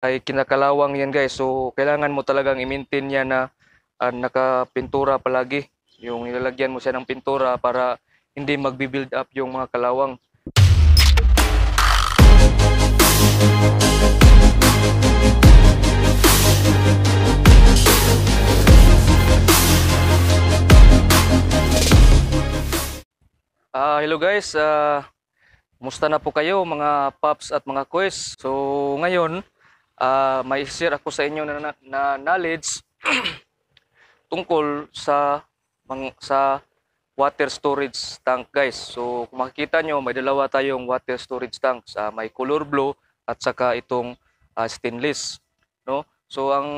ay kinakalawang yan guys. So kailangan mo talagang i-maintain yan na uh, nakapintura palagi. Yung ilalagyan mo siya ng pintura para hindi magbi-build up yung mga kalawang. Uh, hello guys, uh, musta na po kayo mga paps at mga kuys? So ngayon, uh, may share ako sa inyo na, na, na knowledge tungkol sa mang, sa water storage tank guys. So kung makikita nyo, may dalawa tayong water storage tanks. Uh, may color blue at saka itong uh, stainless. No? So ang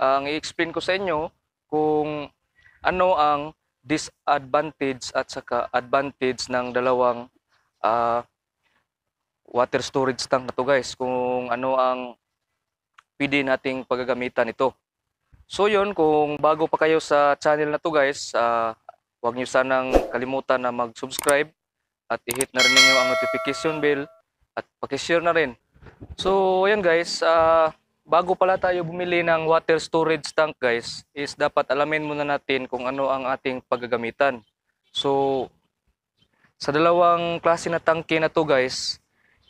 ang i-explain ko sa inyo kung ano ang disadvantage at saka advantage ng dalawang uh, water storage tank na to guys kung ano ang pwede nating paggagamitan nito. So yon kung bago pa kayo sa channel na to guys, uh, huwag nyo sanang kalimutan na mag-subscribe at i-hit na rin ninyo ang notification bell at pakishare na rin. So ayan guys, uh, bago pala tayo bumili ng water storage tank guys, is dapat alamin muna natin kung ano ang ating paggagamitan. So sa dalawang klase na tanke na to guys,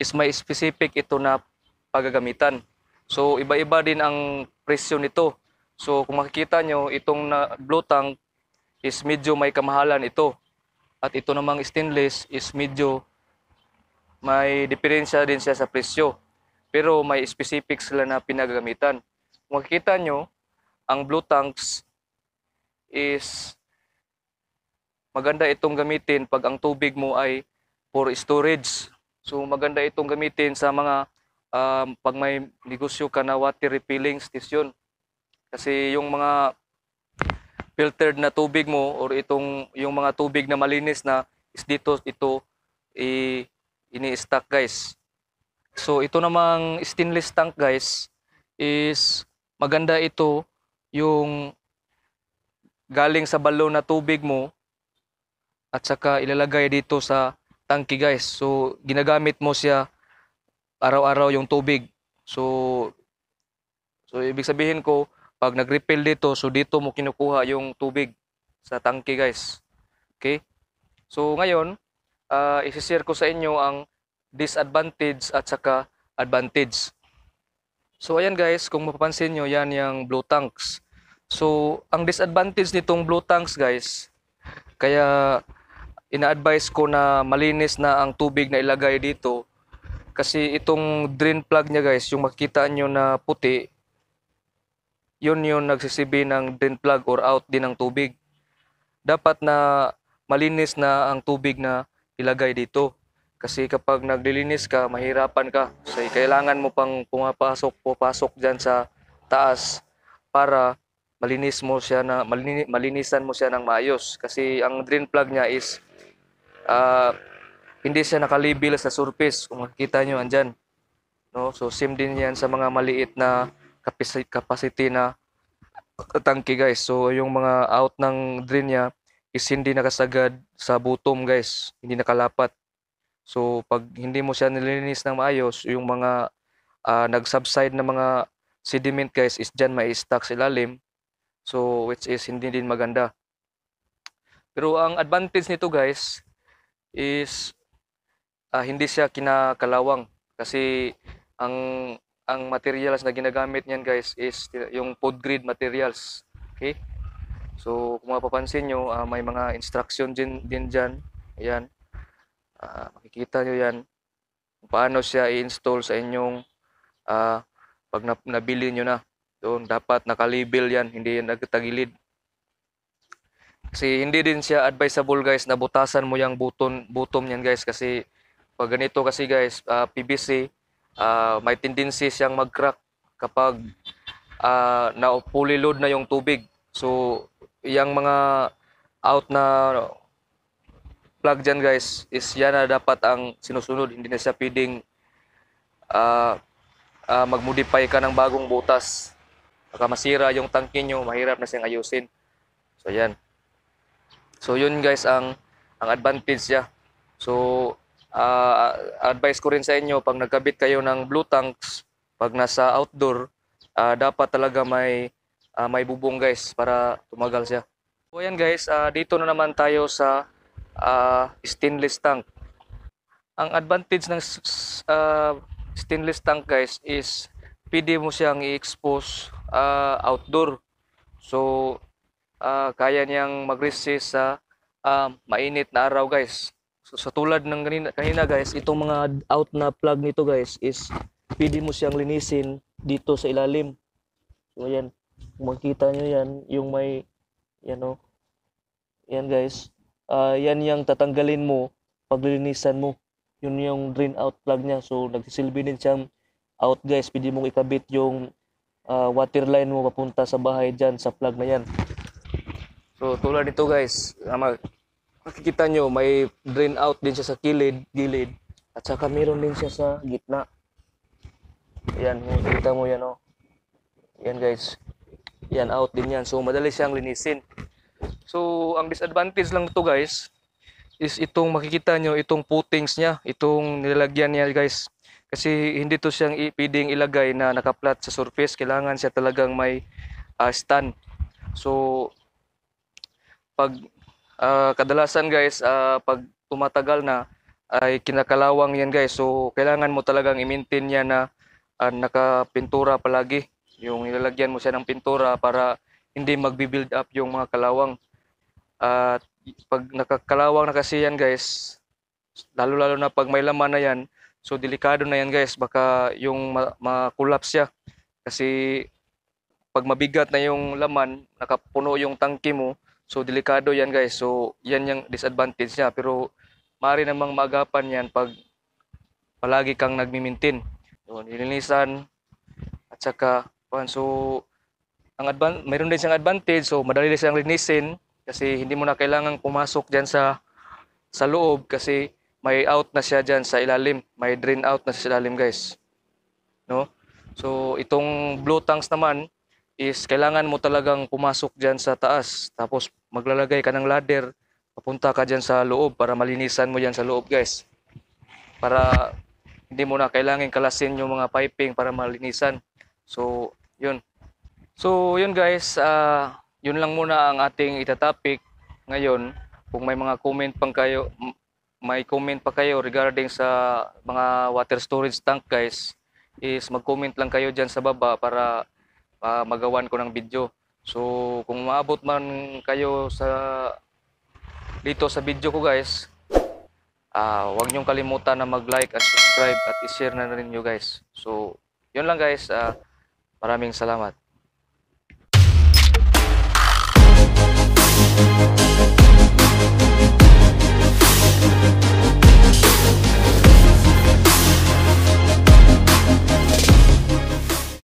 is may specific ito na pagagamitan. So iba-iba din ang presyo nito. So kung makikita nyo, itong na blue tank is medyo may kamahalan ito. At ito namang stainless is medyo may diferensya din siya sa presyo. Pero may specific sila na pinagagamitan. Kung makikita nyo, ang blue tanks is maganda itong gamitin pag ang tubig mo ay for storage. So maganda itong gamitin sa mga um, pag may negosyo ka na water refilling station. Kasi yung mga filtered na tubig mo or itong yung mga tubig na malinis na is dito ito i ini-stack guys. So ito namang stainless tank guys is maganda ito yung galing sa balon na tubig mo at saka ilalagay dito sa tanki guys. So ginagamit mo siya araw-araw yung tubig. So so ibig sabihin ko pag nag-refill dito, so dito mo kinukuha yung tubig sa tanki guys. Okay? So ngayon, uh, isi-share ko sa inyo ang disadvantage at saka advantage. So ayan guys, kung mapapansin nyo, yan yung blue tanks. So ang disadvantage nitong blue tanks guys, kaya ina-advise ko na malinis na ang tubig na ilagay dito kasi itong drain plug niya guys yung makikita nyo na puti yun yung nagsisibi ng drain plug or out din ng tubig dapat na malinis na ang tubig na ilagay dito kasi kapag naglilinis ka mahirapan ka so kailangan mo pang pumapasok pupasok dyan sa taas para malinis mo siya na malinisan mo siya ng maayos kasi ang drain plug niya is uh, hindi siya nakalabil sa surface. Kung makikita nyo, andyan. No? So, same din yan sa mga maliit na capacity na tanki guys. So, yung mga out ng drain niya is hindi nakasagad sa butom guys. Hindi nakalapat. So, pag hindi mo siya nililinis ng maayos, yung mga uh, nag-subside na mga sediment guys is dyan may stuck sa ilalim. So, which is hindi din maganda. Pero ang advantage nito guys, is uh, hindi siya kinakalawang kasi ang ang materials na ginagamit niyan guys is yung food grade materials. Okay? So kung mapapansin nyo, uh, may mga instruction din, din dyan. Ayan. Uh, makikita nyo yan. paano siya i-install sa inyong uh, pag nabili nyo na. Doon, dapat nakalabel yan, hindi yan nagtagilid. Kasi hindi din siya advisable guys na butasan mo yung buton, butom niyan guys kasi pag ganito kasi guys, uh, ah, PVC, uh, ah, may tendency siyang mag-crack kapag uh, na fully load na yung tubig. So, yung mga out na plug dyan guys, is yan na dapat ang sinusunod. Hindi na siya pwedeng uh, uh, mag-modify ka ng bagong butas. Baka masira yung tangke nyo, mahirap na siyang ayusin. So, yan. So yun guys ang ang advantage niya. So uh, advice ko rin sa inyo pag nagkabit kayo ng blue tanks pag nasa outdoor uh, dapat talaga may uh, may bubong guys para tumagal siya. So ayan guys, uh, dito na naman tayo sa uh, stainless tank. Ang advantage ng uh, stainless tank guys is pwede mo siyang i-expose uh, outdoor. So uh, kaya niyang mag-resist sa uh, mainit na araw guys. So, sa tulad ng kanina, kanina guys, itong mga out na plug nito guys is pwede mo siyang linisin dito sa ilalim. So ayan, makita makikita nyo yan, yung may, yan o, oh. yan guys, uh, yan yung tatanggalin mo pag mo. Yun yung drain out plug niya. So nagsisilbi din siyang out guys, pwede mong ikabit yung uh, water line mo papunta sa bahay dyan sa plug na yan. So tulad nito guys, ama, makikita nyo may drain out din siya sa kilid, gilid. At saka meron din siya sa gitna. Ayan, makikita mo yan oh. Yan guys. Yan out din yan. So madali siyang linisin. So ang disadvantage lang to guys is itong makikita nyo itong putings niya, itong nilalagyan niya guys. Kasi hindi to siyang pwedeng ilagay na nakaplat sa surface. Kailangan siya talagang may uh, stand. So pag uh, kadalasan guys uh, pag tumatagal na ay kinakalawang yan guys. So kailangan mo talagang i-maintain yan na uh, nakapintura palagi. Yung ilalagyan mo siya ng pintura para hindi magbi-build up yung mga kalawang. At uh, pag nakakalawang na kasi yan guys, lalo-lalo na pag may laman na yan, so delikado na yan guys, baka yung ma-collapse ma siya. Kasi pag mabigat na yung laman, nakapuno yung tangke mo, So delikado yan guys. So yan yung disadvantage niya pero maaari namang magapan yan pag palagi kang nagmimintin. Yun, nilinisan at saka kuan so ang advan mayroon din siyang advantage so madali din siyang linisin kasi hindi mo na kailangang pumasok diyan sa sa loob kasi may out na siya diyan sa ilalim, may drain out na siya sa ilalim guys. No? So itong blue tanks naman is kailangan mo talagang pumasok dyan sa taas. Tapos maglalagay ka ng ladder, papunta ka dyan sa loob para malinisan mo yan sa loob guys. Para hindi mo na kailangan kalasin yung mga piping para malinisan. So, yun. So, yun guys, uh, yun lang muna ang ating itatopic ngayon. Kung may mga comment pang kayo, may comment pa kayo regarding sa mga water storage tank guys, is mag-comment lang kayo dyan sa baba para uh, magawan ko ng video. So, kung maabot man kayo sa dito sa video ko guys, uh, huwag niyong kalimutan na mag-like at subscribe at i-share na rin nyo guys. So, yun lang guys. Uh, maraming salamat.